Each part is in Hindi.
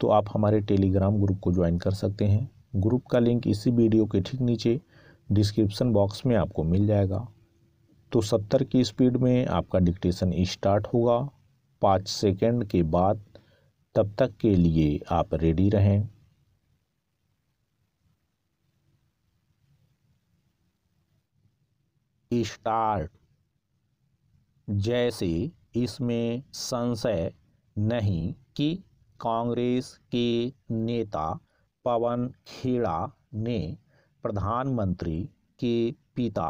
तो आप हमारे टेलीग्राम ग्रुप को ज्वाइन कर सकते हैं ग्रुप का लिंक इसी वीडियो के ठीक नीचे डिस्क्रिप्सन बॉक्स में आपको मिल जाएगा तो सत्तर की स्पीड में आपका डिक्टेशन स्टार्ट होगा पाँच सेकेंड के बाद तब तक के लिए आप रेडी रहें स्टार्ट जैसे इसमें संशय नहीं कि कांग्रेस के नेता पवन खेड़ा ने प्रधानमंत्री के पिता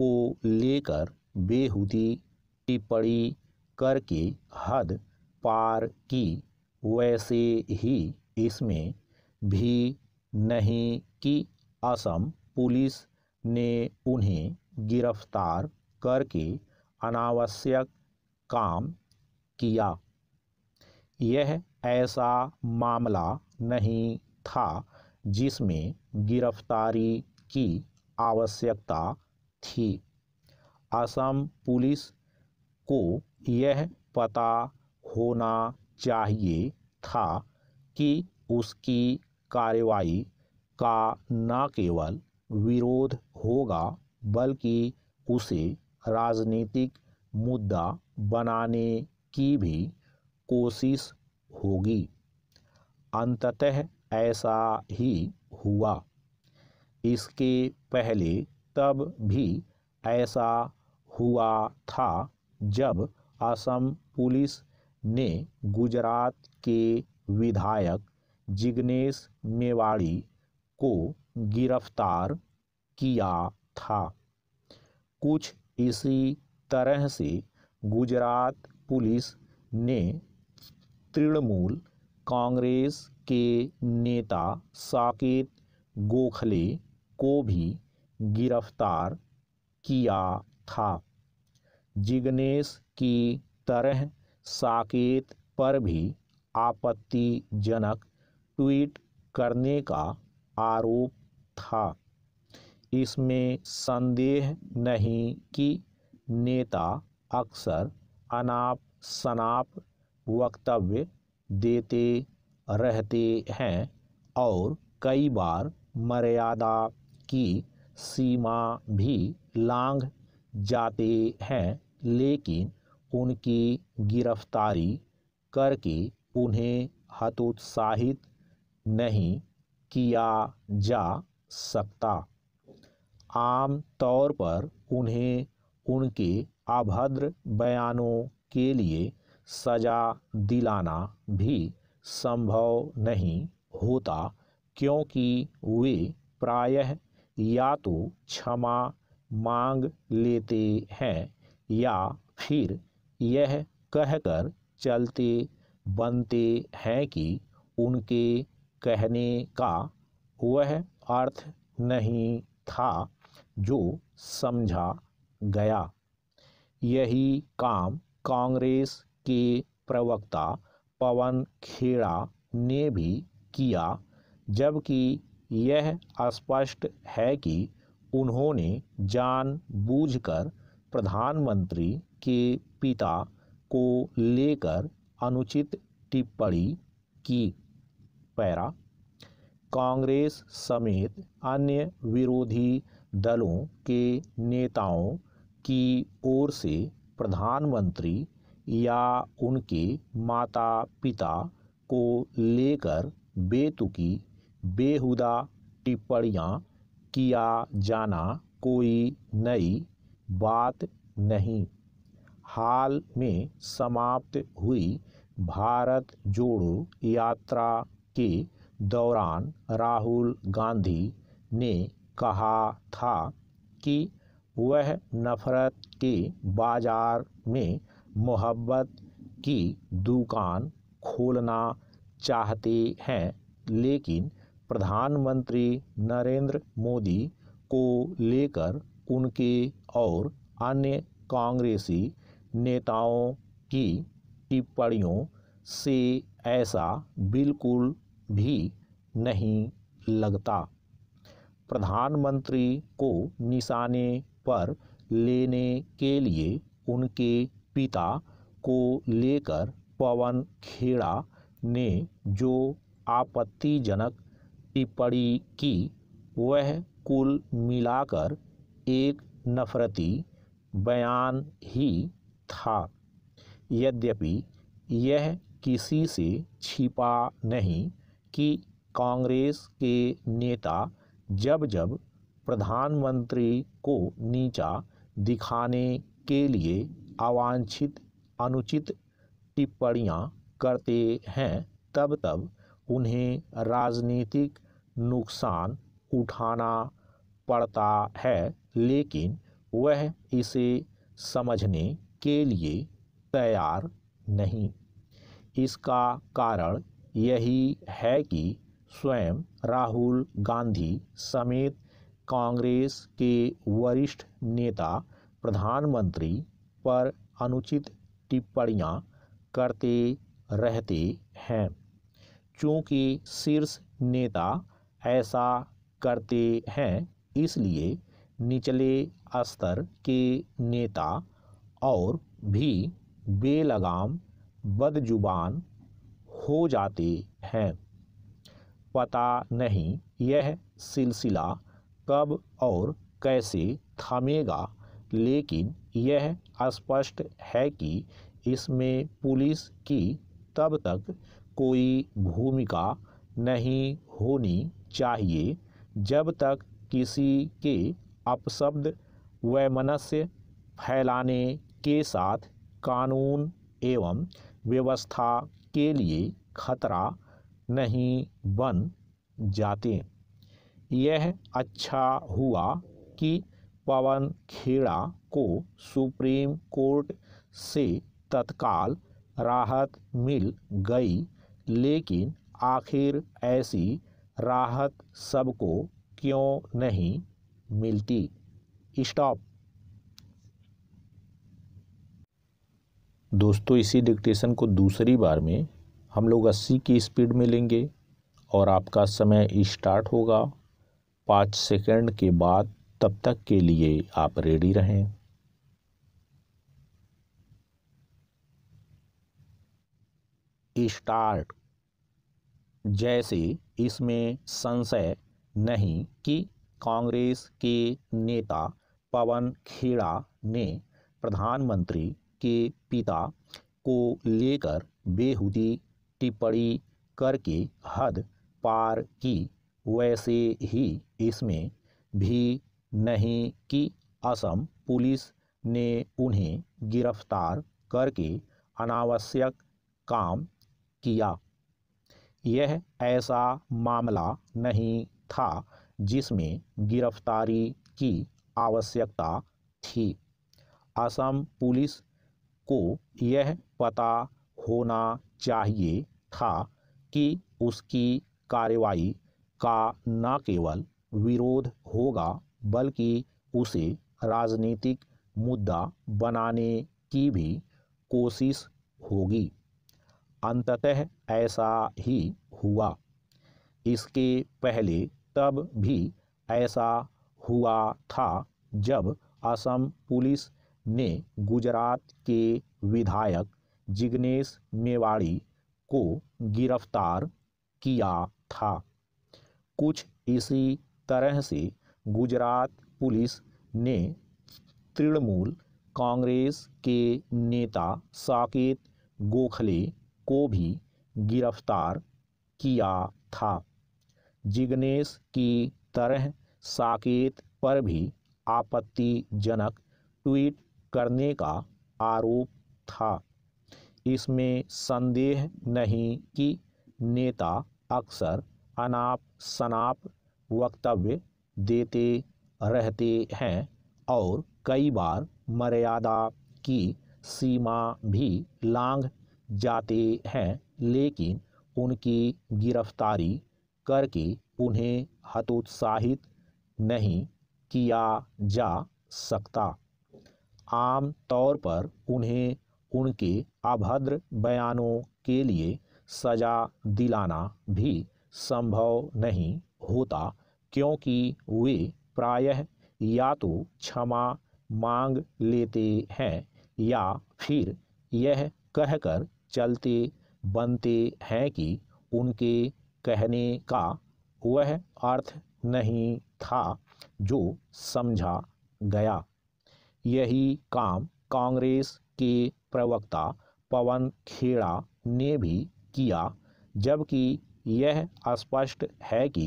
को लेकर बेहूदी टिप्पणी करके हद पार की वैसे ही इसमें भी नहीं कि असम पुलिस ने उन्हें गिरफ्तार करके अनावश्यक काम किया यह ऐसा मामला नहीं था जिसमें गिरफ्तारी की आवश्यकता थी असम पुलिस को यह पता होना चाहिए था कि उसकी कार्रवाई का न केवल विरोध होगा बल्कि उसे राजनीतिक मुद्दा बनाने की भी कोशिश होगी अंततः ऐसा ही हुआ इसके पहले तब भी ऐसा हुआ था जब असम पुलिस ने गुजरात के विधायक जिग्नेश मेवाड़ी को गिरफ्तार किया था कुछ इसी तरह से गुजरात पुलिस ने तृणमूल कांग्रेस के नेता साकेत गोखले को भी गिरफ्तार किया था जिग्नेश की तरह साकेत पर भी आपत्तिजनक ट्वीट करने का आरोप था इसमें संदेह नहीं कि नेता अक्सर अनाप शनाप वक्तव्य देते रहते हैं और कई बार मर्यादा की सीमा भी लांघ जाते हैं लेकिन उनकी गिरफ्तारी करके उन्हें हतोत्साहित नहीं किया जा सकता आम तौर पर उन्हें उनके अभद्र बयानों के लिए सजा दिलाना भी संभव नहीं होता क्योंकि वे प्रायः या तो क्षमा मांग लेते हैं या फिर यह कहकर चलते बनते हैं कि उनके कहने का वह अर्थ नहीं था जो समझा गया यही काम कांग्रेस के प्रवक्ता पवन खेड़ा ने भी किया जबकि यह स्पष्ट है कि उन्होंने जानबूझकर प्रधानमंत्री के पिता को लेकर अनुचित टिप्पणी की पैरा कांग्रेस समेत अन्य विरोधी दलों के नेताओं की ओर से प्रधानमंत्री या उनके माता पिता को लेकर बेतुकी बेहुदा टिप्पणियाँ किया जाना कोई नई बात नहीं हाल में समाप्त हुई भारत जोड़ो यात्रा के दौरान राहुल गांधी ने कहा था कि वह नफ़रत के बाज़ार में मोहब्बत की दुकान खोलना चाहते हैं लेकिन प्रधानमंत्री नरेंद्र मोदी को लेकर उनके और अन्य कांग्रेसी नेताओं की टिप्पणियों से ऐसा बिल्कुल भी नहीं लगता प्रधानमंत्री को निशाने पर लेने के लिए उनके पिता को लेकर पवन खेड़ा ने जो आपत्तिजनक टिप्पणी की वह कुल मिलाकर एक नफरती बयान ही था यद्यपि यह किसी से छिपा नहीं कि कांग्रेस के नेता जब जब प्रधानमंत्री को नीचा दिखाने के लिए अवांछित अनुचित टिप्पणियां करते हैं तब तब उन्हें राजनीतिक नुकसान उठाना पड़ता है लेकिन वह इसे समझने के लिए तैयार नहीं इसका कारण यही है कि स्वयं राहुल गांधी समेत कांग्रेस के वरिष्ठ नेता प्रधानमंत्री पर अनुचित टिप्पणियाँ करते रहते हैं चूँकि शीर्ष नेता ऐसा करते हैं इसलिए निचले स्तर के नेता और भी बेलगाम बदजुबान हो जाते हैं पता नहीं यह सिलसिला कब और कैसे थमेगा लेकिन यह स्पष्ट है कि इसमें पुलिस की तब तक कोई भूमिका नहीं होनी चाहिए जब तक किसी के अपशब्द मनस्य फैलाने के साथ कानून एवं व्यवस्था के लिए खतरा नहीं बन जाते यह अच्छा हुआ कि पवन खेड़ा को सुप्रीम कोर्ट से तत्काल राहत मिल गई लेकिन आखिर ऐसी राहत सबको क्यों नहीं मिलती स्टॉप दोस्तों इसी डिक्टेशन को दूसरी बार में हम लोग 80 की स्पीड में लेंगे और आपका समय स्टार्ट होगा पाँच सेकंड के बाद तब तक के लिए आप रेडी रहें स्टार्ट जैसे इसमें संशय नहीं कि कांग्रेस के नेता पवन खेड़ा ने प्रधानमंत्री के पिता को लेकर बेहुदी टिप्पणी करके हद पार की वैसे ही इसमें भी नहीं कि असम पुलिस ने उन्हें गिरफ्तार करके अनावश्यक काम किया यह ऐसा मामला नहीं था जिसमें गिरफ्तारी की आवश्यकता थी असम पुलिस को यह पता होना चाहिए था कि उसकी कार्रवाई का न केवल विरोध होगा बल्कि उसे राजनीतिक मुद्दा बनाने की भी कोशिश होगी अंततः ऐसा ही हुआ इसके पहले तब भी ऐसा हुआ था जब असम पुलिस ने गुजरात के विधायक जिग्नेश मेवाड़ी को गिरफ्तार किया था कुछ इसी तरह से गुजरात पुलिस ने तृणमूल कांग्रेस के नेता साकेत गोखले को भी गिरफ्तार किया था जिग्नेश की तरह साकेत पर भी आपत्तिजनक ट्वीट करने का आरोप था इसमें संदेह नहीं कि नेता अक्सर अनाप शनाप वक्तव्य देते रहते हैं और कई बार मर्यादा की सीमा भी लांग जाते हैं लेकिन उनकी गिरफ्तारी करके उन्हें हतोत्साहित नहीं किया जा सकता आम तौर पर उन्हें उनके अभद्र बयानों के लिए सज़ा दिलाना भी संभव नहीं होता क्योंकि वे प्रायः या तो क्षमा मांग लेते हैं या फिर यह कहकर चलते बनते हैं कि उनके कहने का वह अर्थ नहीं था जो समझा गया यही काम कांग्रेस के प्रवक्ता पवन खेड़ा ने भी किया जबकि यह स्पष्ट है कि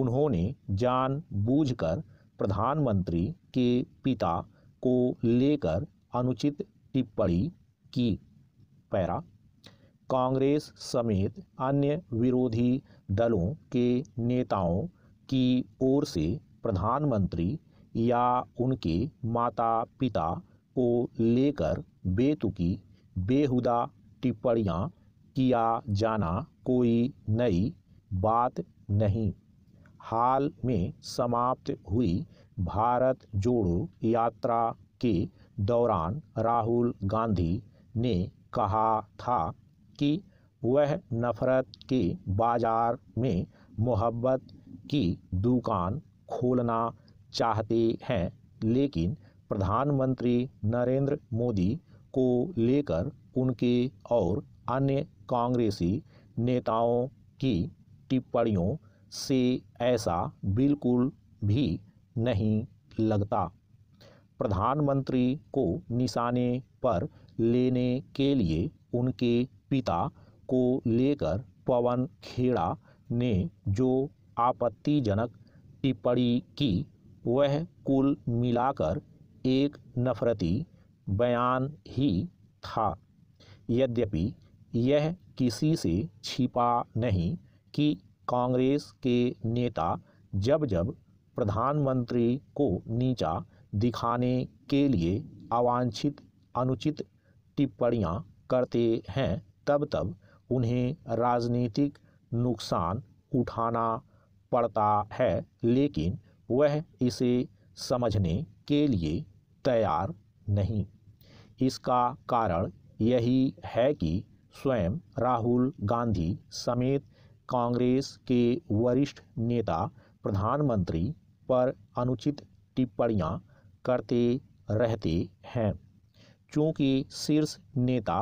उन्होंने जानबूझकर प्रधानमंत्री के पिता को लेकर अनुचित टिप्पणी की पैरा कांग्रेस समेत अन्य विरोधी दलों के नेताओं की ओर से प्रधानमंत्री या उनके माता पिता को लेकर बेतुकी बेहुदा टिप्पणियाँ किया जाना कोई नई बात नहीं हाल में समाप्त हुई भारत जोड़ो यात्रा के दौरान राहुल गांधी ने कहा था कि वह नफरत के बाजार में मोहब्बत की दुकान खोलना चाहते हैं लेकिन प्रधानमंत्री नरेंद्र मोदी को लेकर उनके और अन्य कांग्रेसी नेताओं की टिप्पणियों से ऐसा बिल्कुल भी नहीं लगता प्रधानमंत्री को निशाने पर लेने के लिए उनके पिता को लेकर पवन खेड़ा ने जो आपत्तिजनक टिप्पणी की वह कुल मिलाकर एक नफरती बयान ही था यद्यपि यह किसी से छिपा नहीं कि कांग्रेस के नेता जब जब प्रधानमंत्री को नीचा दिखाने के लिए अवांछित अनुचित टिप्पणियां करते हैं तब तब उन्हें राजनीतिक नुकसान उठाना पड़ता है लेकिन वह इसे समझने के लिए तैयार नहीं इसका कारण यही है कि स्वयं राहुल गांधी समेत कांग्रेस के वरिष्ठ नेता प्रधानमंत्री पर अनुचित टिप्पणियां करते रहते हैं चूँकि शीर्ष नेता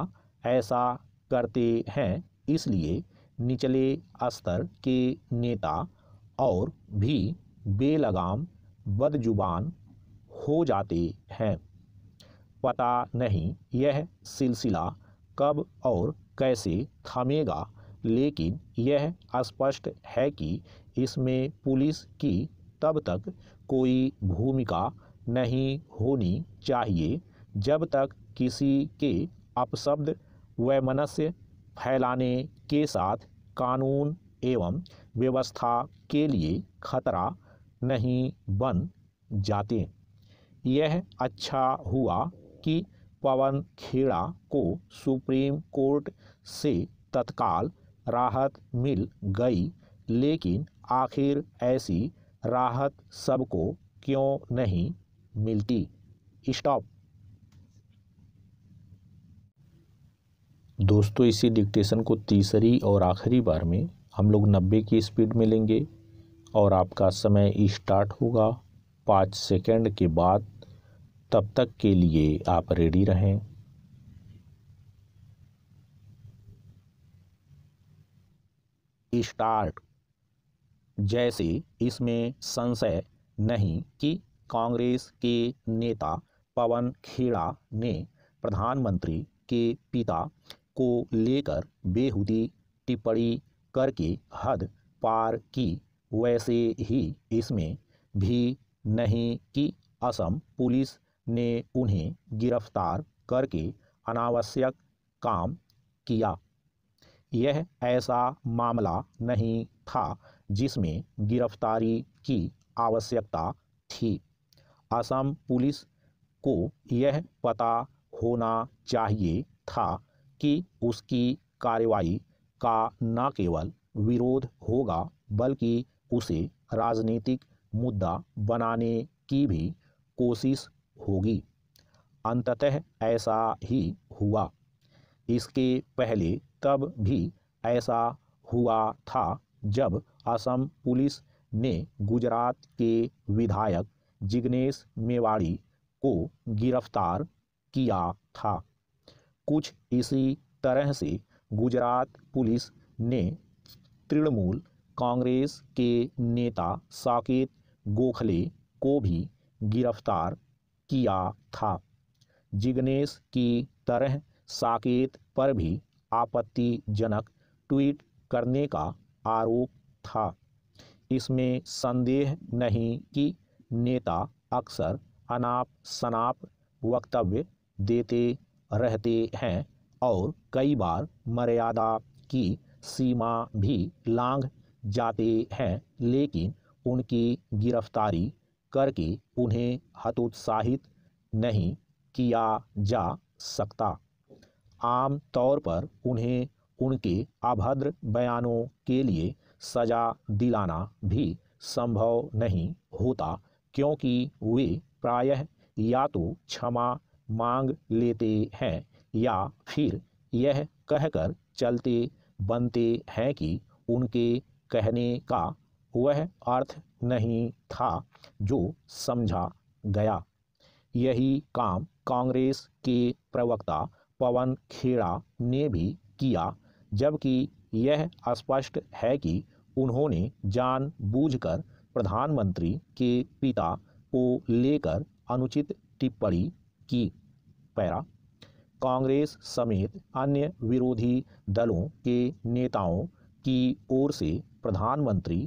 ऐसा करते हैं इसलिए निचले स्तर के नेता और भी बेलगाम बदजुबान हो जाते हैं पता नहीं यह सिलसिला कब और कैसे थमेगा लेकिन यह स्पष्ट है कि इसमें पुलिस की तब तक कोई भूमिका नहीं होनी चाहिए जब तक किसी के अपशब्द वैमनस्य फैलाने के साथ कानून एवं व्यवस्था के लिए खतरा नहीं बन जाते यह अच्छा हुआ कि पवन खेड़ा को सुप्रीम कोर्ट से तत्काल राहत मिल गई लेकिन आखिर ऐसी राहत सबको क्यों नहीं मिलती स्टॉप दोस्तों इसी डिक्टेशन को तीसरी और आखिरी बार में हम लोग नब्बे की स्पीड में लेंगे और आपका समय स्टार्ट होगा पाँच सेकंड के बाद तब तक के लिए आप रेडी रहें स्टार्ट जैसे इसमें संशय नहीं कि कांग्रेस के नेता पवन खेड़ा ने प्रधानमंत्री के पिता को लेकर बेहुदी टिप्पणी करके हद पार की वैसे ही इसमें भी नहीं कि असम पुलिस ने उन्हें गिरफ्तार करके अनावश्यक काम किया यह ऐसा मामला नहीं था जिसमें गिरफ्तारी की आवश्यकता थी असम पुलिस को यह पता होना चाहिए था कि उसकी कार्रवाई का न केवल विरोध होगा बल्कि उसे राजनीतिक मुद्दा बनाने की भी कोशिश होगी अंततः ऐसा ही हुआ इसके पहले तब भी ऐसा हुआ था जब असम पुलिस ने गुजरात के विधायक जिग्नेश मेवाड़ी को गिरफ्तार किया था कुछ इसी तरह से गुजरात पुलिस ने तृणमूल कांग्रेस के नेता साकेत गोखले को भी गिरफ्तार किया था जिग्नेश की तरह साकेत पर भी आपत्तिजनक ट्वीट करने का आरोप था इसमें संदेह नहीं कि नेता अक्सर अनाप शनाप वक्तव्य देते रहते हैं और कई बार मर्यादा की सीमा भी लांघ जाते हैं लेकिन उनकी गिरफ्तारी करके उन्हें हतोत्साहित नहीं किया जा सकता आम तौर पर उन्हें उनके अभद्र बयानों के लिए सजा दिलाना भी संभव नहीं होता क्योंकि वे प्रायः या तो क्षमा मांग लेते हैं या फिर यह कहकर चलते बनते हैं कि उनके कहने का वह अर्थ नहीं था जो समझा गया यही काम कांग्रेस के प्रवक्ता पवन खेड़ा ने भी किया जबकि यह स्पष्ट है कि उन्होंने जानबूझकर प्रधानमंत्री के पिता को लेकर अनुचित टिप्पणी की पैरा कांग्रेस समेत अन्य विरोधी दलों के नेताओं की ओर से प्रधानमंत्री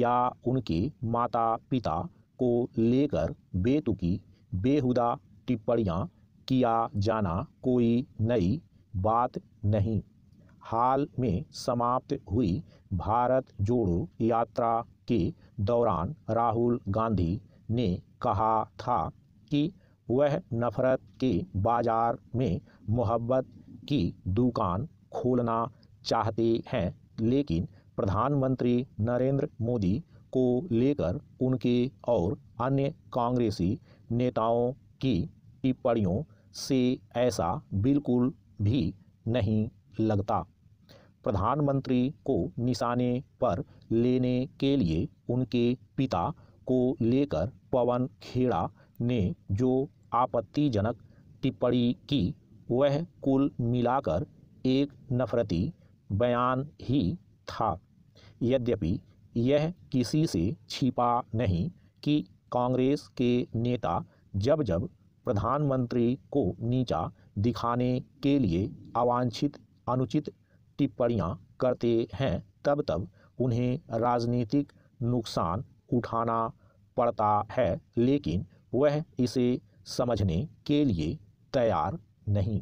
या उनके माता पिता को लेकर बेतुकी बेहुदा टिप्पणियां किया जाना कोई नई बात नहीं हाल में समाप्त हुई भारत जोड़ो यात्रा के दौरान राहुल गांधी ने कहा था कि वह नफरत के बाजार में मोहब्बत की दुकान खोलना चाहते हैं लेकिन प्रधानमंत्री नरेंद्र मोदी को लेकर उनके और अन्य कांग्रेसी नेताओं की टिप्पणियों से ऐसा बिल्कुल भी नहीं लगता प्रधानमंत्री को निशाने पर लेने के लिए उनके पिता को लेकर पवन खेड़ा ने जो आपत्तिजनक टिप्पणी की वह कुल मिलाकर एक नफरती बयान ही था यद्यपि यह किसी से छिपा नहीं कि कांग्रेस के नेता जब जब प्रधानमंत्री को नीचा दिखाने के लिए अवांछित अनुचित टिप्पणियां करते हैं तब तब उन्हें राजनीतिक नुकसान उठाना पड़ता है लेकिन वह इसे समझने के लिए तैयार नहीं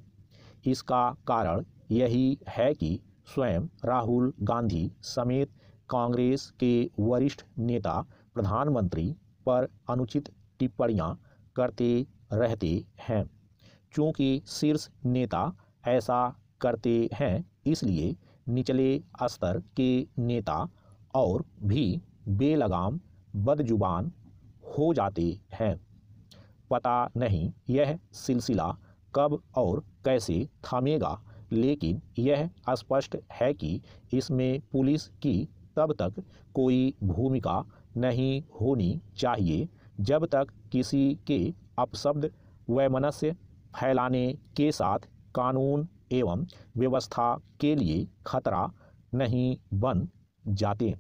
इसका कारण यही है कि स्वयं राहुल गांधी समेत कांग्रेस के वरिष्ठ नेता प्रधानमंत्री पर अनुचित टिप्पणियां करते रहती हैं चूँकि शीर्ष नेता ऐसा करते हैं इसलिए निचले स्तर के नेता और भी बेलगाम बदजुबान हो जाते हैं पता नहीं यह सिलसिला कब और कैसे थामेगा लेकिन यह स्पष्ट है कि इसमें पुलिस की तब तक कोई भूमिका नहीं होनी चाहिए जब तक किसी के अपशब्द वैमनस्य फैलाने के साथ कानून एवं व्यवस्था के लिए खतरा नहीं बन जाते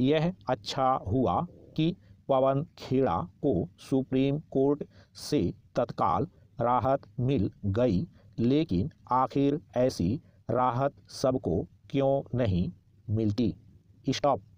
यह अच्छा हुआ कि पवन खेड़ा को सुप्रीम कोर्ट से तत्काल राहत मिल गई लेकिन आखिर ऐसी राहत सबको क्यों नहीं मिलती स्टॉप